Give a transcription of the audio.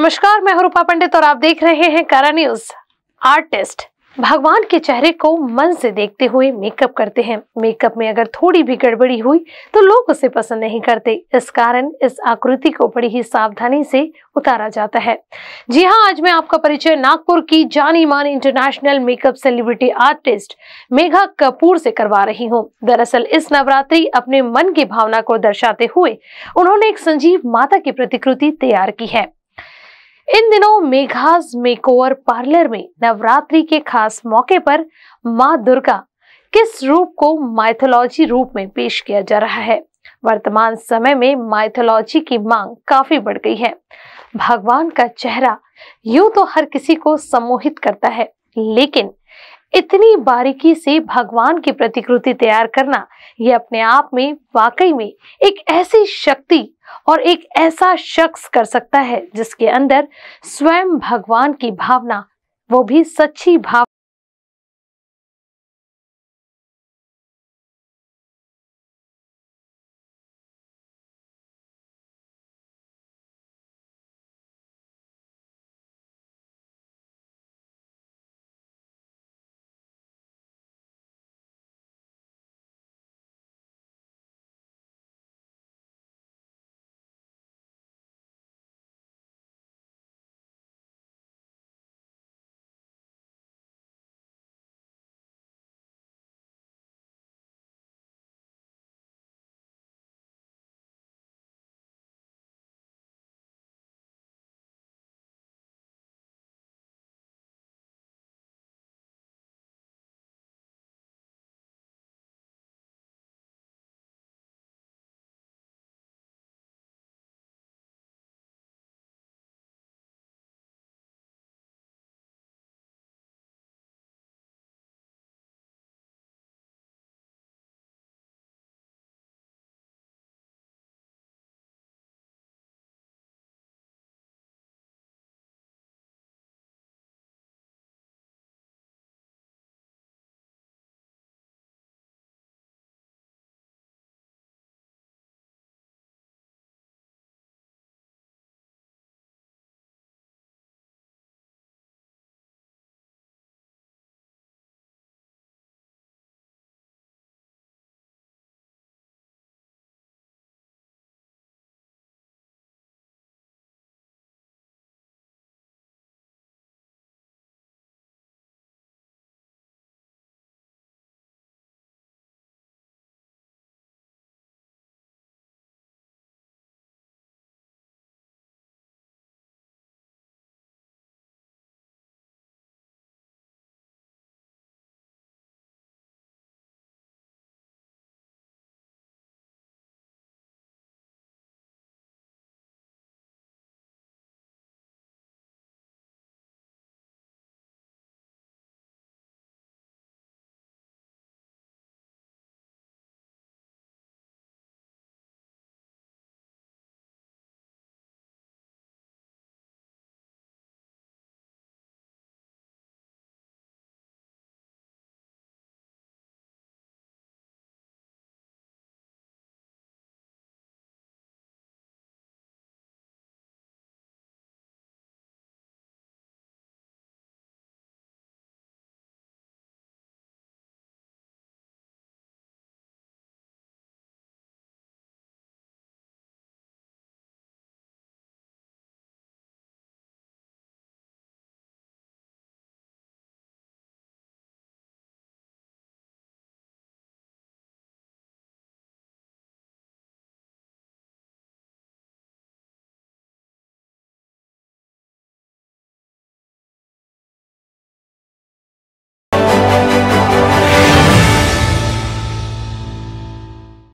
नमस्कार मैं रूपा पंडित और आप देख रहे हैं कारा न्यूज आर्टिस्ट भगवान के चेहरे को मन से देखते हुए मेकअप करते हैं मेकअप में अगर थोड़ी भी गड़बड़ी हुई तो लोग उसे पसंद नहीं करते इस कारण इस आकृति को बड़ी ही सावधानी से उतारा जाता है जी हाँ आज मैं आपका परिचय नागपुर की जानी मानी international makeup celebrity artist Megha Kapoor से करवा रही हूँ दरअसल इस नवरात्रि अपने मन की भावना को दर्शाते हुए उन्होंने एक संजीव माता की प्रतिकृति तैयार की है इन दिनों मेघाज मेकओवर पार्लर में नवरात्रि के खास मौके पर मां दुर्गा किस रूप को माइथोलॉजी रूप में पेश किया जा रहा है वर्तमान समय में माइथोलॉजी की मांग काफी बढ़ गई है भगवान का चेहरा यूं तो हर किसी को सम्मोहित करता है लेकिन इतनी बारीकी से भगवान की प्रतिकृति तैयार करना ये अपने आप में वाकई में एक ऐसी शक्ति और एक ऐसा शख्स कर सकता है जिसके अंदर स्वयं भगवान की भावना वो भी सच्ची भाव